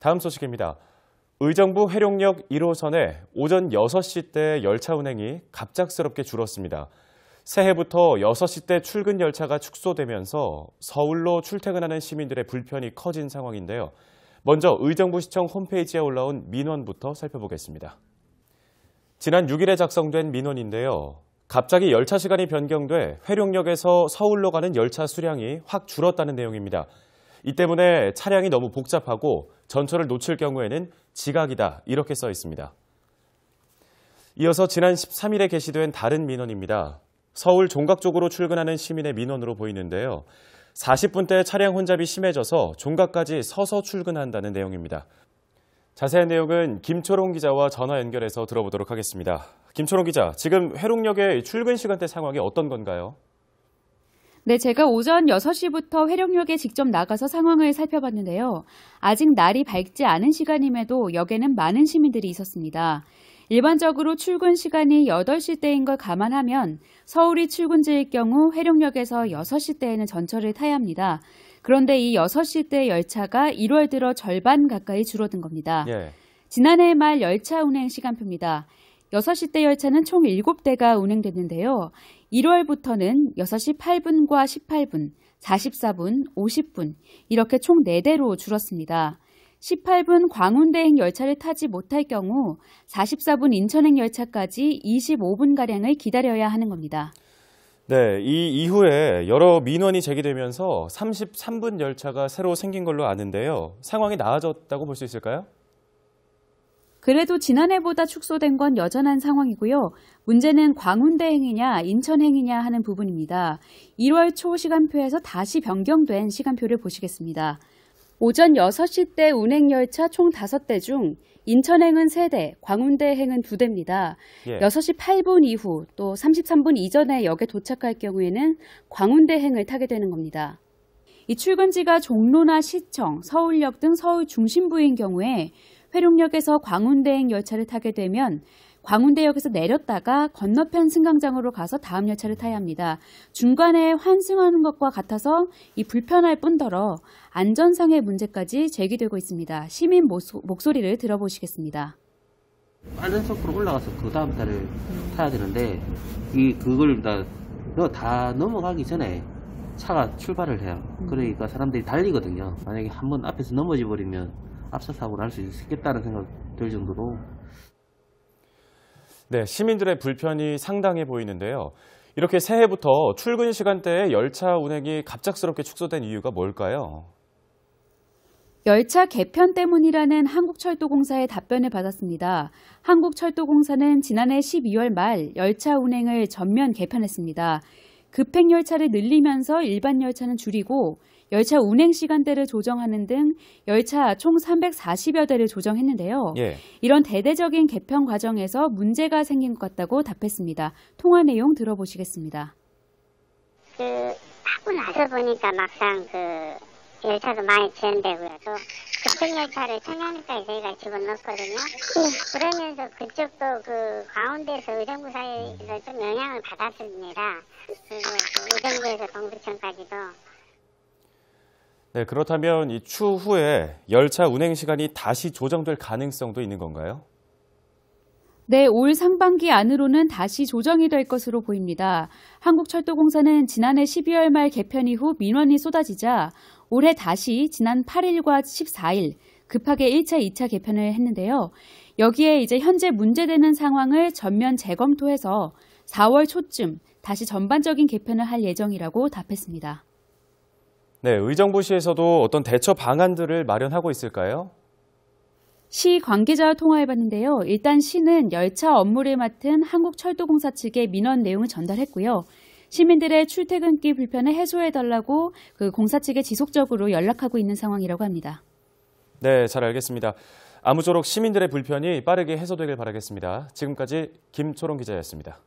다음 소식입니다. 의정부 회룡역 1호선에 오전 6시 때 열차 운행이 갑작스럽게 줄었습니다. 새해부터 6시 때 출근 열차가 축소되면서 서울로 출퇴근하는 시민들의 불편이 커진 상황인데요. 먼저 의정부시청 홈페이지에 올라온 민원부터 살펴보겠습니다. 지난 6일에 작성된 민원인데요. 갑자기 열차 시간이 변경돼 회룡역에서 서울로 가는 열차 수량이 확 줄었다는 내용입니다. 이 때문에 차량이 너무 복잡하고 전철을 놓칠 경우에는 지각이다 이렇게 써 있습니다. 이어서 지난 13일에 게시된 다른 민원입니다. 서울 종각 쪽으로 출근하는 시민의 민원으로 보이는데요. 40분대 차량 혼잡이 심해져서 종각까지 서서 출근한다는 내용입니다. 자세한 내용은 김초롱 기자와 전화 연결해서 들어보도록 하겠습니다. 김초롱 기자, 지금 회룡역의 출근 시간대 상황이 어떤 건가요? 네, 제가 오전 6시부터 회룡역에 직접 나가서 상황을 살펴봤는데요. 아직 날이 밝지 않은 시간임에도 역에는 많은 시민들이 있었습니다. 일반적으로 출근 시간이 8시 대인 걸 감안하면 서울이 출근지일 경우 회룡역에서 6시 대에는 전철을 타야 합니다. 그런데 이 6시 대 열차가 1월 들어 절반 가까이 줄어든 겁니다. 예. 지난해 말 열차 운행 시간표입니다. 6시대 열차는 총 7대가 운행됐는데요. 1월부터는 6시 8분과 18분, 44분, 50분 이렇게 총 4대로 줄었습니다. 18분 광운대행 열차를 타지 못할 경우 44분 인천행 열차까지 25분가량을 기다려야 하는 겁니다. 네, 이 이후에 여러 민원이 제기되면서 33분 열차가 새로 생긴 걸로 아는데요. 상황이 나아졌다고 볼 수 있을까요? 그래도 지난해보다 축소된 건 여전한 상황이고요. 문제는 광운대 행이냐 인천 행이냐 하는 부분입니다. 1월 초 시간표에서 다시 변경된 시간표를 보시겠습니다. 오전 6시 때 운행 열차 총 5대 중 인천행은 3대, 광운대행은 2대입니다. 예. 6시 8분 이후 또 33분 이전에 역에 도착할 경우에는 광운대행을 타게 되는 겁니다. 이 출근지가 종로나 시청, 서울역 등 서울 중심부인 경우에 회룡역에서 광운대행 열차를 타게 되면 광운대역에서 내렸다가 건너편 승강장으로 가서 다음 열차를 타야 합니다. 중간에 환승하는 것과 같아서 이 불편할 뿐더러 안전상의 문제까지 제기되고 있습니다. 시민 목소리를 들어보시겠습니다. 빠른 속도로 올라가서 그 다음 차를 타야 되는데 이 그걸 다, 다 넘어가기 전에 차가 출발을 해요. 음. 그러니까 사람들이 달리거든요. 만약에 한번 앞에서 넘어지 버리면 앞서 사고를 할수 있겠다는 생각 이들 정도로 네, 시민들의 불편이 상당해 보이는데요. 이렇게 새해부터 출근 시간대에 열차 운행이 갑작스럽게 축소된 이유가 뭘까요? 열차 개편 때문이라는 한국철도공사의 답변을 받았습니다. 한국철도공사는 지난해 12월 말 열차 운행을 전면 개편했습니다. 급행 열차를 늘리면서 일반 열차는 줄이고 열차 운행 시간대를 조정하는 등 열차 총 340여 대를 조정했는데요. 예. 이런 대대적인 개편 과정에서 문제가 생긴 것 같다고 답했습니다. 통화 내용 들어보시겠습니다. 그 예, 하고 나서 보니까 막상 그 열차도 많이 지연되고요. 또 경쟁열차를 청양리까지 저희가 집어넣었거든요. 네. 그러면서 그쪽도 그 가운데서 의정부 사이에서 좀 영향을 받았습니다. 그리고 그 의정부에서 동두천까지도. 네, 그렇다면 이 추후에 열차 운행 시간이 다시 조정될 가능성도 있는 건가요? 네, 올 상반기 안으로는 다시 조정이 될 것으로 보입니다. 한국철도공사는 지난해 12월 말 개편 이후 민원이 쏟아지자 올해 다시 지난 8일과 14일 급하게 1차, 2차 개편을 했는데요. 여기에 이제 현재 문제되는 상황을 전면 재검토해서 4월 초쯤 다시 전반적인 개편을 할 예정이라고 답했습니다. 네, 의정부시에서도 어떤 대처 방안들을 마련하고 있을까요? 시 관계자와 통화해봤는데요. 일단 시는 열차 업무를 맡은 한국철도공사 측에 민원 내용을 전달했고요. 시민들의 출퇴근길 불편을 해소해달라고 그 공사 측에 지속적으로 연락하고 있는 상황이라고 합니다. 네, 잘 알겠습니다. 아무쪼록 시민들의 불편이 빠르게 해소되길 바라겠습니다. 지금까지 김초롱 기자였습니다.